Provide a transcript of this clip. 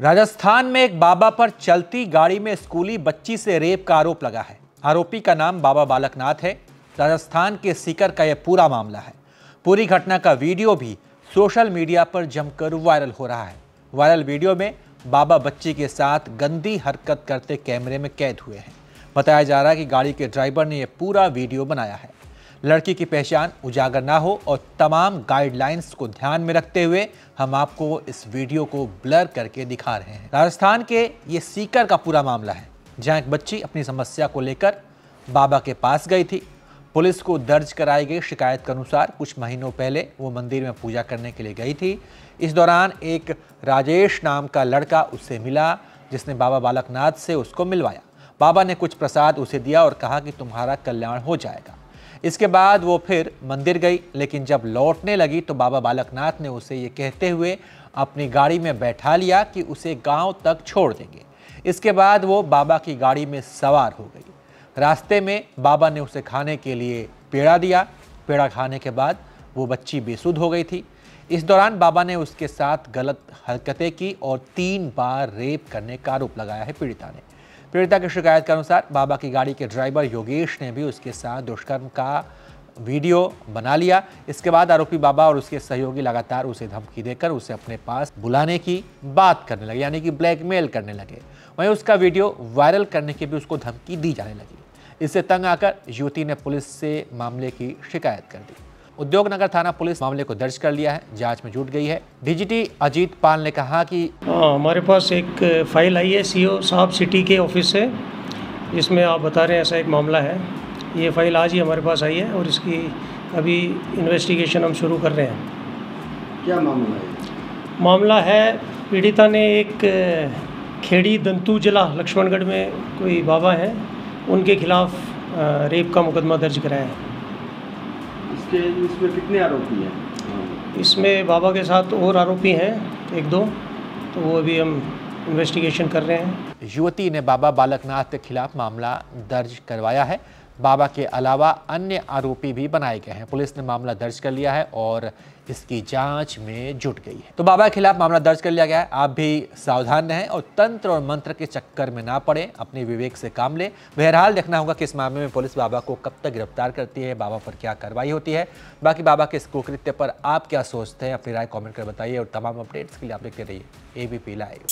राजस्थान में एक बाबा पर चलती गाड़ी में स्कूली बच्ची से रेप का आरोप लगा है आरोपी का नाम बाबा बालकनाथ है राजस्थान के सीकर का यह पूरा मामला है पूरी घटना का वीडियो भी सोशल मीडिया पर जमकर वायरल हो रहा है वायरल वीडियो में बाबा बच्ची के साथ गंदी हरकत करते कैमरे में कैद हुए हैं बताया जा रहा है कि गाड़ी के ड्राइवर ने यह पूरा वीडियो बनाया है लड़की की पहचान उजागर ना हो और तमाम गाइडलाइंस को ध्यान में रखते हुए हम आपको इस वीडियो को ब्लर करके दिखा रहे हैं राजस्थान के ये सीकर का पूरा मामला है जहाँ एक बच्ची अपनी समस्या को लेकर बाबा के पास गई थी पुलिस को दर्ज कराई गई शिकायत के अनुसार कुछ महीनों पहले वो मंदिर में पूजा करने के लिए गई थी इस दौरान एक राजेश नाम का लड़का उससे मिला जिसने बाबा बालकनाथ से उसको मिलवाया बाबा ने कुछ प्रसाद उसे दिया और कहा कि तुम्हारा कल्याण हो जाएगा इसके बाद वो फिर मंदिर गई लेकिन जब लौटने लगी तो बाबा बालकनाथ ने उसे ये कहते हुए अपनी गाड़ी में बैठा लिया कि उसे गांव तक छोड़ देंगे इसके बाद वो बाबा की गाड़ी में सवार हो गई रास्ते में बाबा ने उसे खाने के लिए पेड़ा दिया पेड़ा खाने के बाद वो बच्ची बेसुध हो गई थी इस दौरान बाबा ने उसके साथ गलत हरकतें की और तीन बार रेप करने का आरोप लगाया है पीड़िता ने पीड़िता की शिकायत के अनुसार बाबा की गाड़ी के ड्राइवर योगेश ने भी उसके साथ दुष्कर्म का वीडियो बना लिया इसके बाद आरोपी बाबा और उसके सहयोगी लगातार उसे धमकी देकर उसे अपने पास बुलाने की बात करने लगे यानी कि ब्लैकमेल करने लगे वहीं उसका वीडियो वायरल करने की भी उसको धमकी दी जाने लगी इससे तंग आकर युवती ने पुलिस से मामले की शिकायत कर दी उद्योग नगर थाना पुलिस मामले को दर्ज कर लिया है जांच में जुट गई है डीजीटी अजीत पाल ने कहा कि हाँ, हमारे पास एक फाइल आई है सीओ साहब सिटी के ऑफिस से जिसमें आप बता रहे हैं ऐसा एक मामला है ये फाइल आज ही हमारे पास आई है और इसकी अभी इन्वेस्टिगेशन हम शुरू कर रहे हैं क्या मामला है मामला है पीड़िता ने एक खेड़ी दंतु जिला लक्ष्मणगढ़ में कोई बाबा हैं उनके खिलाफ रेप का मुकदमा दर्ज कराया है इसके इसमें कितने आरोपी हैं इसमें बाबा के साथ और आरोपी हैं एक दो तो वो अभी हम इन्वेस्टिगेशन कर रहे हैं युवती ने बाबा बालकनाथ के खिलाफ मामला दर्ज करवाया है बाबा के अलावा अन्य आरोपी भी बनाए गए हैं पुलिस ने मामला दर्ज कर लिया है और इसकी जांच में जुट गई है तो बाबा के खिलाफ मामला दर्ज कर लिया गया है आप भी सावधान रहें और तंत्र और मंत्र के चक्कर में ना पड़े अपने विवेक से काम लें बहरहाल देखना होगा कि इस मामले में पुलिस बाबा को कब तक गिरफ्तार करती है बाबा पर क्या कार्रवाई होती है बाकी बाबा के इस कुकृत्य पर आप क्या सोचते हैं अपनी राय कॉमेंट कर बताइए और तमाम अपडेट्स के लिए आप देखते रहिए एबीपी लाइव